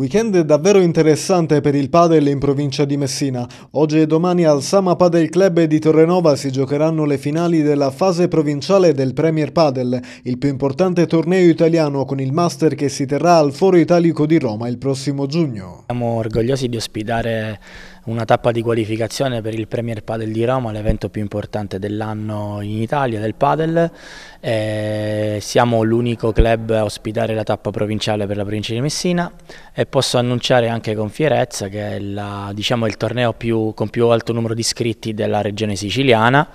Weekend davvero interessante per il padel in provincia di Messina. Oggi e domani al Sama Padel Club di Torrenova si giocheranno le finali della fase provinciale del Premier Padel, il più importante torneo italiano con il Master che si terrà al Foro Italico di Roma il prossimo giugno. Siamo orgogliosi di ospitare una tappa di qualificazione per il Premier Padel di Roma, l'evento più importante dell'anno in Italia del padel. E siamo l'unico club a ospitare la tappa provinciale per la provincia di Messina e posso annunciare anche con fierezza che è la, diciamo, il torneo più, con più alto numero di iscritti della regione siciliana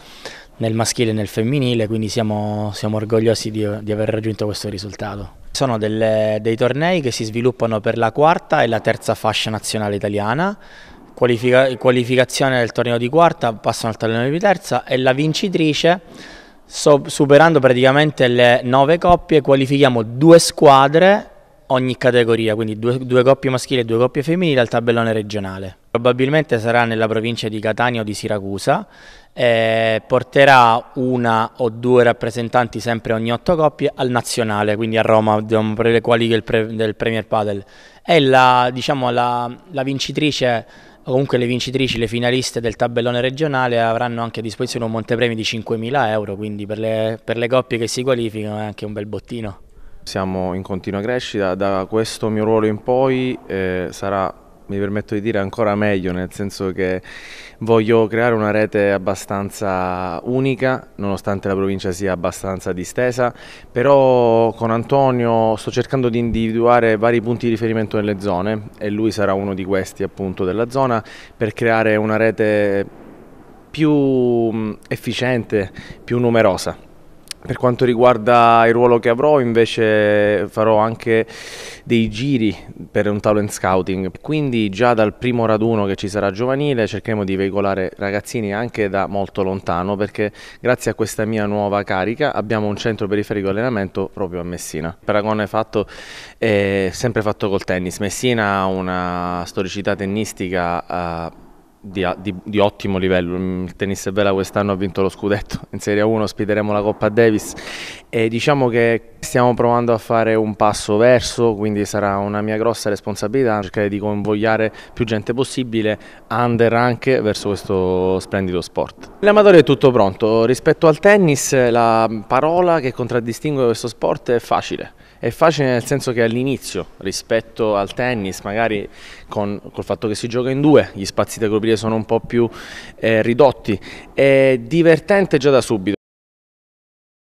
nel maschile e nel femminile, quindi siamo, siamo orgogliosi di, di, aver raggiunto questo risultato. Sono delle, dei tornei che si sviluppano per la quarta e la terza fascia nazionale italiana, Qualifica, qualificazione del torneo di quarta, passano al torneo di terza e la vincitrice, so, superando praticamente le nove coppie, qualifichiamo due squadre ogni categoria, quindi due, due coppie maschili e due coppie femminili al tabellone regionale. Probabilmente sarà nella provincia di Catania o di Siracusa, eh, porterà una o due rappresentanti sempre ogni otto coppie al nazionale, quindi a Roma, diciamo, per le quali del, pre, del Premier Padel. È la, diciamo, la, la vincitrice o comunque le vincitrici, le finaliste del tabellone regionale avranno anche a disposizione un montepremi di 5.000 euro, quindi per le, per le coppie che si qualificano è anche un bel bottino. Siamo in continua crescita, da questo mio ruolo in poi eh, sarà, mi permetto di dire, ancora meglio, nel senso che voglio creare una rete abbastanza unica, nonostante la provincia sia abbastanza distesa, però con Antonio sto cercando di individuare vari punti di riferimento nelle zone e lui sarà uno di questi appunto della zona per creare una rete più efficiente, più numerosa. Per quanto riguarda il ruolo che avrò, invece farò anche dei giri per un talent scouting. Quindi già dal primo raduno che ci sarà giovanile cercheremo di veicolare ragazzini anche da molto lontano perché grazie a questa mia nuova carica abbiamo un centro periferico allenamento proprio a Messina. Il paragone fatto è sempre fatto col tennis. Messina ha una storicità tennistica eh, di, di, di, ottimo livello. Mm, il tennis è vela quest'anno ha vinto lo scudetto in Serie 1, ospiteremo la Coppa Davis e diciamo che stiamo provando a fare un passo verso, quindi sarà una mia grossa responsabilità cercare di convogliare più gente possibile, under anche, verso questo splendido sport. L'amatori è tutto pronto, rispetto al tennis la parola che contraddistingue questo sport è facile. È facile nel senso che all'inizio, rispetto al tennis, magari con, col fatto che si gioca in due, gli spazi da coprire sono un po' più eh, ridotti. È divertente già da subito.